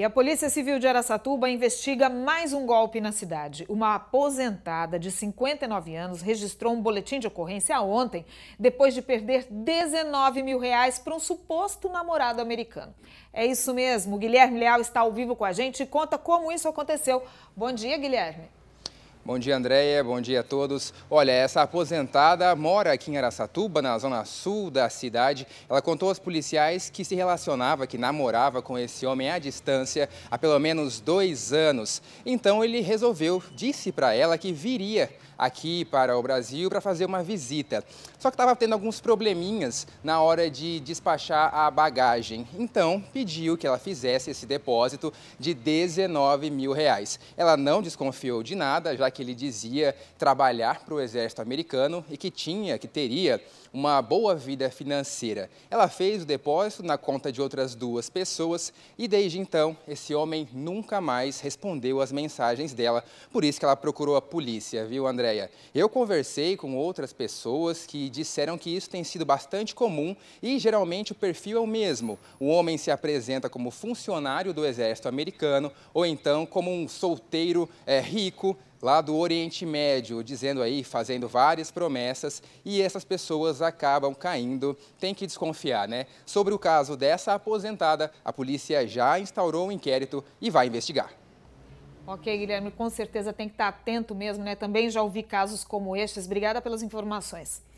E a Polícia Civil de Araçatuba investiga mais um golpe na cidade. Uma aposentada de 59 anos registrou um boletim de ocorrência ontem, depois de perder 19 mil reais para um suposto namorado americano. É isso mesmo, o Guilherme Leal está ao vivo com a gente e conta como isso aconteceu. Bom dia, Guilherme. Bom dia, Andréia. Bom dia a todos. Olha, essa aposentada mora aqui em Aracatuba, na zona sul da cidade. Ela contou aos policiais que se relacionava, que namorava com esse homem à distância há pelo menos dois anos. Então ele resolveu, disse para ela que viria aqui para o Brasil para fazer uma visita. Só que estava tendo alguns probleminhas na hora de despachar a bagagem. Então pediu que ela fizesse esse depósito de 19 mil reais. Ela não desconfiou de nada, já que que ele dizia trabalhar para o exército americano e que tinha, que teria uma boa vida financeira. Ela fez o depósito na conta de outras duas pessoas e desde então esse homem nunca mais respondeu às mensagens dela. Por isso que ela procurou a polícia, viu, Andréia? Eu conversei com outras pessoas que disseram que isso tem sido bastante comum e geralmente o perfil é o mesmo. O homem se apresenta como funcionário do exército americano ou então como um solteiro é, rico lá do Oriente Médio, dizendo aí, fazendo várias promessas, e essas pessoas acabam caindo. Tem que desconfiar, né? Sobre o caso dessa aposentada, a polícia já instaurou um inquérito e vai investigar. Ok, Guilherme, com certeza tem que estar atento mesmo, né? Também já ouvi casos como estes. Obrigada pelas informações.